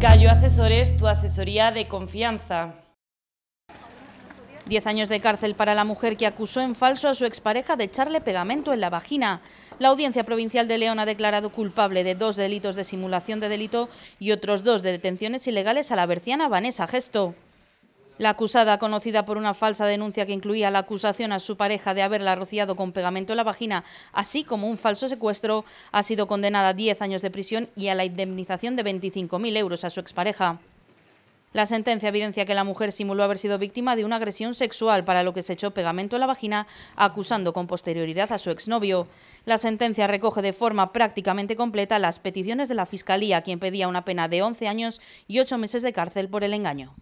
Gallo Asesores, tu asesoría de confianza. Diez años de cárcel para la mujer que acusó en falso a su expareja de echarle pegamento en la vagina. La Audiencia Provincial de León ha declarado culpable de dos delitos de simulación de delito y otros dos de detenciones ilegales a la berciana Vanessa Gesto. La acusada, conocida por una falsa denuncia que incluía la acusación a su pareja de haberla rociado con pegamento en la vagina, así como un falso secuestro, ha sido condenada a 10 años de prisión y a la indemnización de 25.000 euros a su expareja. La sentencia evidencia que la mujer simuló haber sido víctima de una agresión sexual para lo que se echó pegamento a la vagina, acusando con posterioridad a su exnovio. La sentencia recoge de forma prácticamente completa las peticiones de la Fiscalía, quien pedía una pena de 11 años y 8 meses de cárcel por el engaño.